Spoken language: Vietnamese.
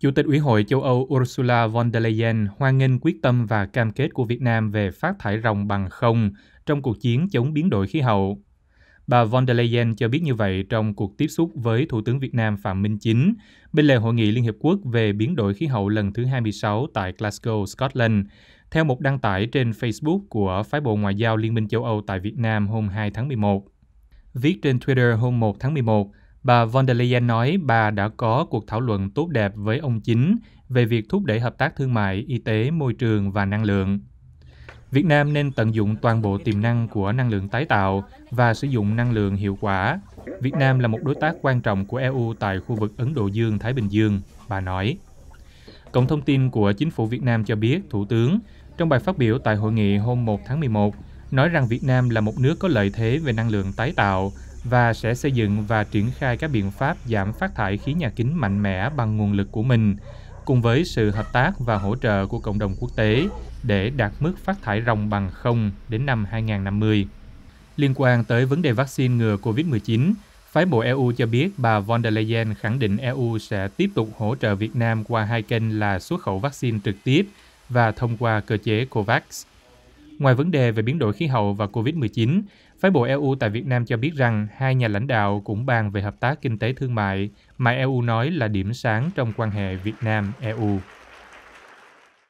Chủ tịch Ủy hội châu Âu Ursula von der Leyen hoan nghênh quyết tâm và cam kết của Việt Nam về phát thải ròng bằng không trong cuộc chiến chống biến đổi khí hậu. Bà von der Leyen cho biết như vậy trong cuộc tiếp xúc với Thủ tướng Việt Nam Phạm Minh Chính bên lề Hội nghị Liên Hiệp Quốc về biến đổi khí hậu lần thứ 26 tại Glasgow, Scotland, theo một đăng tải trên Facebook của Phái bộ Ngoại giao Liên minh châu Âu tại Việt Nam hôm 2 tháng 11. Viết trên Twitter hôm 1 tháng 11, Bà von der Leyen nói bà đã có cuộc thảo luận tốt đẹp với ông chính về việc thúc đẩy hợp tác thương mại, y tế, môi trường và năng lượng. Việt Nam nên tận dụng toàn bộ tiềm năng của năng lượng tái tạo và sử dụng năng lượng hiệu quả. Việt Nam là một đối tác quan trọng của EU tại khu vực Ấn Độ Dương-Thái Bình Dương, bà nói. Cổng thông tin của chính phủ Việt Nam cho biết, Thủ tướng, trong bài phát biểu tại hội nghị hôm 1 tháng 11, nói rằng Việt Nam là một nước có lợi thế về năng lượng tái tạo và sẽ xây dựng và triển khai các biện pháp giảm phát thải khí nhà kính mạnh mẽ bằng nguồn lực của mình, cùng với sự hợp tác và hỗ trợ của cộng đồng quốc tế để đạt mức phát thải ròng bằng không đến năm 2050. Liên quan tới vấn đề vaccine ngừa COVID-19, phái bộ EU cho biết bà von der Leyen khẳng định EU sẽ tiếp tục hỗ trợ Việt Nam qua hai kênh là xuất khẩu vaccine trực tiếp và thông qua cơ chế COVAX. Ngoài vấn đề về biến đổi khí hậu và COVID-19, phái bộ EU tại Việt Nam cho biết rằng hai nhà lãnh đạo cũng bàn về hợp tác kinh tế thương mại mà EU nói là điểm sáng trong quan hệ Việt Nam-EU.